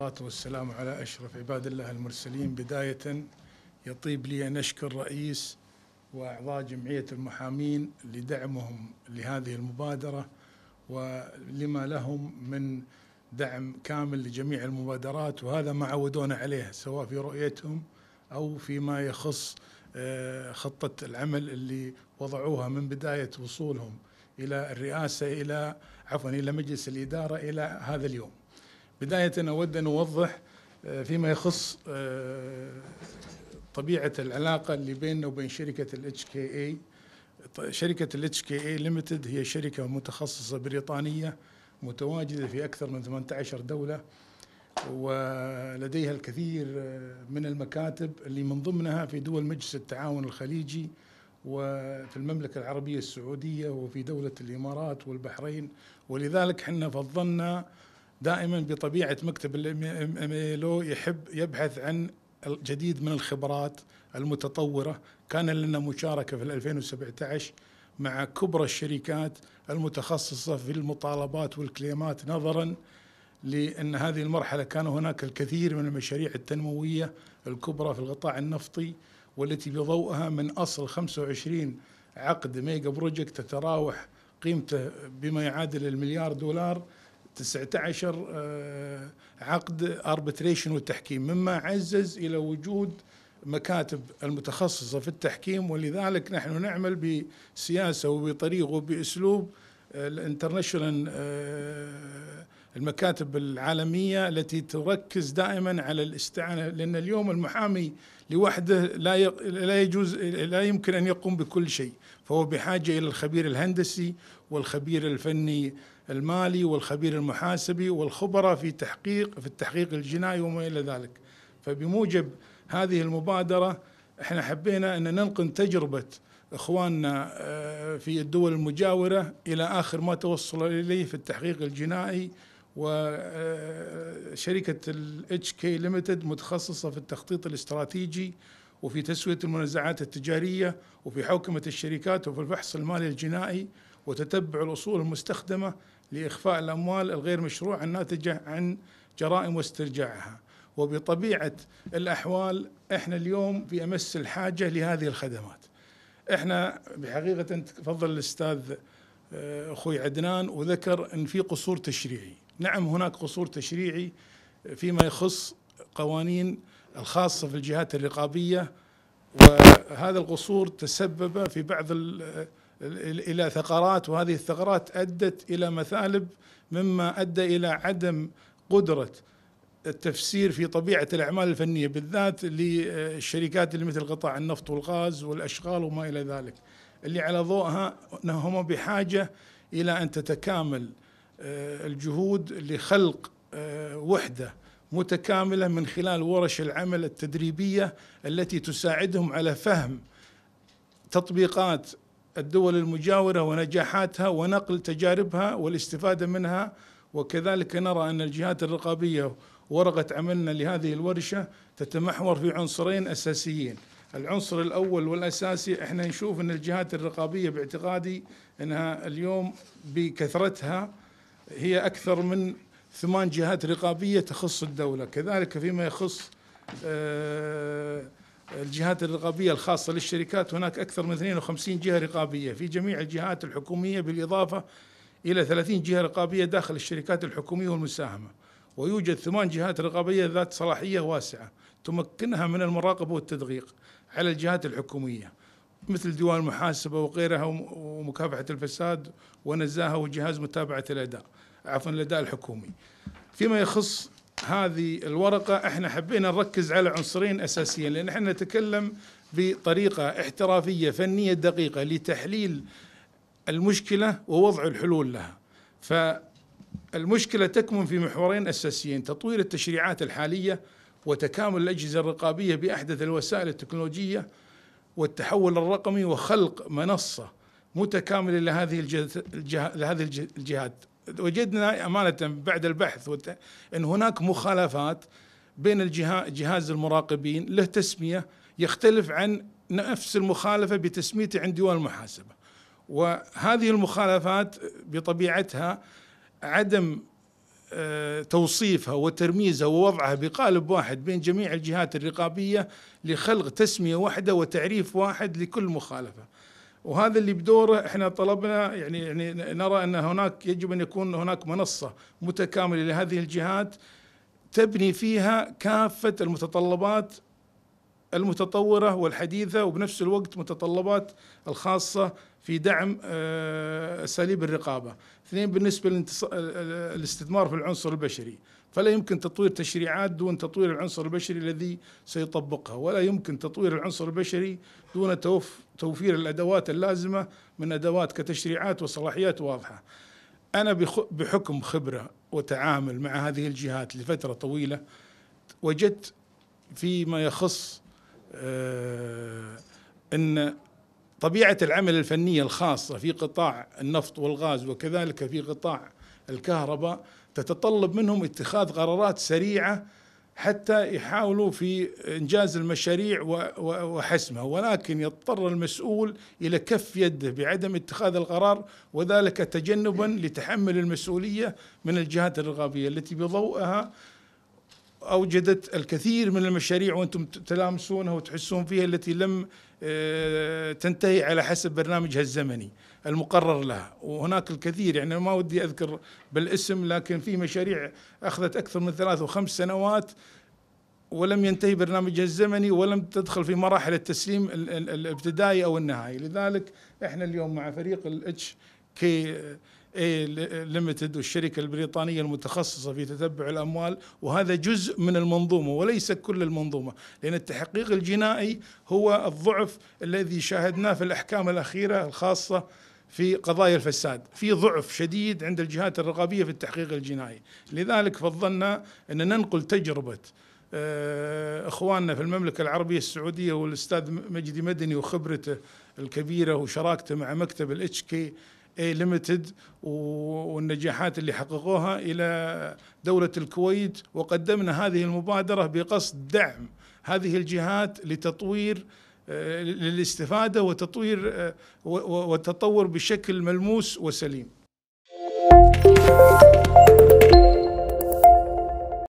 والصلاة والسلام على أشرف عباد الله المرسلين بداية يطيب لي أن أشكر رئيس وأعضاء جمعية المحامين لدعمهم لهذه المبادرة ولما لهم من دعم كامل لجميع المبادرات وهذا ما عودونا عليه سواء في رؤيتهم أو فيما يخص آه، خطة العمل اللي وضعوها من بداية وصولهم إلى الرئاسة إلى عفوا إلى مجلس الإدارة إلى هذا اليوم بداية أود أن أوضح آه، فيما يخص آه، طبيعة العلاقة اللي بيننا وبين شركة الـ HKA شركة الـ HKA ليمتد هي شركة متخصصة بريطانية متواجدة في أكثر من 18 دولة ولديها الكثير آه، من المكاتب اللي من ضمنها في دول مجلس التعاون الخليجي وفي المملكة العربية السعودية وفي دولة الإمارات والبحرين ولذلك حنا فضلنا دائما بطبيعه مكتب الميلو يحب يبحث عن الجديد من الخبرات المتطوره كان لنا مشاركه في 2017 مع كبرى الشركات المتخصصه في المطالبات والكليمات نظرا لان هذه المرحله كان هناك الكثير من المشاريع التنمويه الكبرى في القطاع النفطي والتي بضوئها من اصل 25 عقد ميجا بروجكت تتراوح قيمته بما يعادل المليار دولار 19 آه، عقد اربتريشن والتحكيم مما عزز الى وجود مكاتب المتخصصه في التحكيم ولذلك نحن نعمل بسياسه وبطريقه وباسلوب آه، الانترناشونال آه، المكاتب العالمية التي تركز دائما على الاستعانة لأن اليوم المحامي لوحده لا لا يجوز لا يمكن أن يقوم بكل شيء فهو بحاجة إلى الخبير الهندسي والخبير الفني المالي والخبير المحاسبي والخبراء في تحقيق في التحقيق الجنائي وما إلى ذلك فبموجب هذه المبادرة احنا حبينا أن ننقل تجربة اخواننا آه، في الدول المجاوره الى اخر ما توصل اليه في التحقيق الجنائي وشركة الاتش كي ليمتد متخصصة في التخطيط الاستراتيجي وفي تسوية المنازعات التجارية وفي حوكمة الشركات وفي الفحص المالي الجنائي وتتبع الأصول المستخدمة لإخفاء الأموال الغير مشروعة الناتجة عن جرائم واسترجاعها وبطبيعة الأحوال إحنا اليوم في أمس الحاجة لهذه الخدمات إحنا بحقيقة تفضل الأستاذ آه، أخوي عدنان وذكر أن في قصور تشريعي نعم هناك قصور تشريعي فيما يخص قوانين الخاصة في الجهات الرقابية وهذا القصور تسبب في بعض إلى ثغرات وهذه الثغرات أدت إلى مثالب مما أدى إلى عدم قدرة التفسير في طبيعة الأعمال الفنية بالذات للشركات اللي مثل قطاع النفط والغاز والأشغال وما إلى ذلك اللي على ضوءها انهم بحاجة إلى أن تتكامل آه، الجهود لخلق آه، وحده متكامله من خلال ورش العمل التدريبيه التي تساعدهم على فهم تطبيقات الدول المجاوره ونجاحاتها ونقل تجاربها والاستفاده منها وكذلك نرى ان الجهات الرقابيه ورقه عملنا لهذه الورشه تتمحور في عنصرين اساسيين العنصر الاول والاساسي احنا نشوف ان الجهات الرقابيه باعتقادي انها اليوم بكثرتها هي أكثر من ثمان جهات رقابية تخص الدولة كذلك فيما يخص آه، الجهات الرقابية الخاصة للشركات هناك أكثر من 52 جهة رقابية في جميع الجهات الحكومية بالإضافة إلى 30 جهة رقابية داخل الشركات الحكومية والمساهمة ويوجد ثمان جهات رقابية ذات صلاحية واسعة تمكنها من المراقبة والتدقيق على الجهات الحكومية مثل ديوان المحاسبه وغيرها ومكافحه الفساد ونزاهه وجهاز متابعه الاداء عفوا الاداء الحكومي. فيما يخص هذه الورقه احنا حبينا نركز على عنصرين اساسيين لان احنا نتكلم بطريقه احترافيه فنيه دقيقه لتحليل المشكله ووضع الحلول لها. فالمشكله تكمن في محورين اساسيين تطوير التشريعات الحاليه وتكامل الاجهزه الرقابيه باحدث الوسائل التكنولوجيه والتحول الرقمي وخلق منصة متكاملة لهذه لهذه الجهات وجدنا أمانة بعد البحث أن هناك مخالفات بين الجهاز جهاز المراقبين له تسمية يختلف عن نفس المخالفة بتسميته عند ديوان المحاسبة وهذه المخالفات بطبيعتها عدم توصيفها وترميزها ووضعها بقالب واحد بين جميع الجهات الرقابية لخلق تسمية واحدة وتعريف واحد لكل مخالفة وهذا اللي بدوره احنا طلبنا يعني يعني نرى ان هناك يجب ان يكون هناك منصه متكامله لهذه الجهات تبني فيها كافه المتطلبات المتطوره والحديثه وبنفس الوقت متطلبات الخاصه في دعم آه، اساليب الرقابه، اثنين بالنسبه للاستثمار آه، آه، في العنصر البشري، فلا يمكن تطوير تشريعات دون تطوير العنصر البشري الذي سيطبقها، ولا يمكن تطوير العنصر البشري دون توفير الادوات اللازمه من ادوات كتشريعات وصلاحيات واضحه. انا بحكم خبره وتعامل مع هذه الجهات لفتره طويله وجدت فيما يخص ان طبيعة العمل الفنية الخاصة في قطاع النفط والغاز وكذلك في قطاع الكهرباء تتطلب منهم اتخاذ قرارات سريعة حتى يحاولوا في إنجاز المشاريع وحسمها ولكن يضطر المسؤول إلى كف يده بعدم اتخاذ القرار وذلك تجنبا لتحمل المسؤولية من الجهات الرقابية التي بضوءها أوجدت الكثير من المشاريع وأنتم تلامسونها وتحسون فيها التي لم آه، تنتهي على حسب برنامجها الزمني المقرر لها وهناك الكثير يعني ما ودي أذكر بالاسم لكن في مشاريع أخذت أكثر من ثلاث وخمس سنوات ولم ينتهي برنامجها الزمني ولم تدخل في مراحل التسليم الابتدائي أو النهائي لذلك احنا اليوم مع فريق الاتش كي إيه، ليمتد والشركة البريطانية المتخصصة في تتبع الأموال وهذا جزء من المنظومة وليس كل المنظومة لأن التحقيق الجنائي هو الضعف الذي شاهدناه في الأحكام الأخيرة الخاصة في قضايا الفساد في ضعف شديد عند الجهات الرقابية في التحقيق الجنائي لذلك فضلنا أن ننقل تجربة آه، اخواننا في المملكه العربيه السعوديه والاستاذ مجدي مدني وخبرته الكبيره وشراكته مع مكتب الاتش كي اي ليمتد والنجاحات اللي حققوها الى دوله الكويت وقدمنا هذه المبادره بقصد دعم هذه الجهات لتطوير آه، للاستفاده وتطوير آه، وتطور بشكل ملموس وسليم.